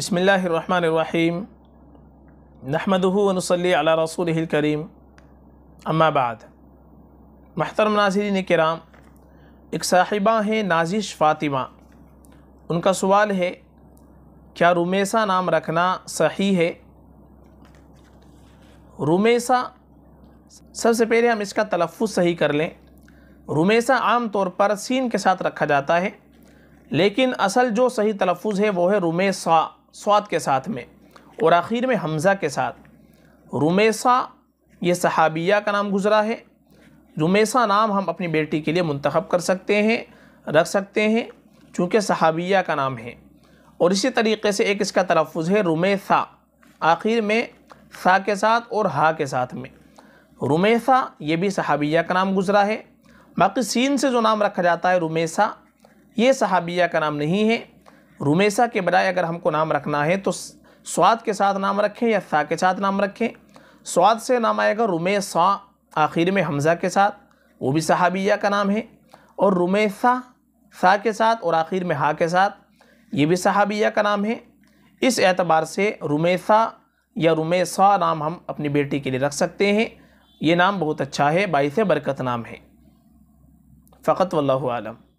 بسم اللہ الرحمن الرحیم نحمده و علی رسوله الكریم اما بعد محترم ناظرین کرام ایک صاحبہ ہیں نازش فاطمہ ان کا سوال ہے کیا رومیسا نام رکھنا صحیح ہے رومیسا سب سے پہلے ہم اس کا تلفظ صحیح کر لیں رومیسا عام طور پر سین کے ساتھ رکھا جاتا ہے لیکن اصل جو صحیح تلفظ ہے وہ ہے رومیسا سواد کے ساتھ میں اور آخر میں حمزہ کے ساتھ رومیسا یہ صحابیہ کا نام گزرا ہے رومیسا نام ہم اپنی بیٹی کے لیے منتخب کر سکتے ہیں رکھ سکتے ہیں چونکہ صحابیہ کا نام ہے اور اسی طریقے سے ایک اس کا تلفظ ہے رومیسا آخر میں سا کے ساتھ اور ہا کے ساتھ میں رومیسا یہ بھی صحابیہ کا نام گزرا ہے باقی سین سے جو نام رکھا جاتا ہے رومیسا یہ صحابیہ کا نام نہیں ہے رومیسا کے بجائے اگر ہم کو نام رکھنا ہے تو سواد کے ساتھ نام رکھیں یا سا کے ساتھ نام رکھیں سواد سے نام آئے گا رومیسا آخر میں حمزہ کے ساتھ وہ بھی صحابیہ کا نام ہے اور رومیسا سا کے ساتھ اور آخر میں ہا کے ساتھ یہ بھی صحابیہ کا نام ہے اس اعتبار سے رومیسا یا رومیسا نام ہم اپنی بیٹی کے لیے رکھ سکتے ہیں یہ نام بہت اچھا ہے باعث برکت نام ہے فقط واللہ عالم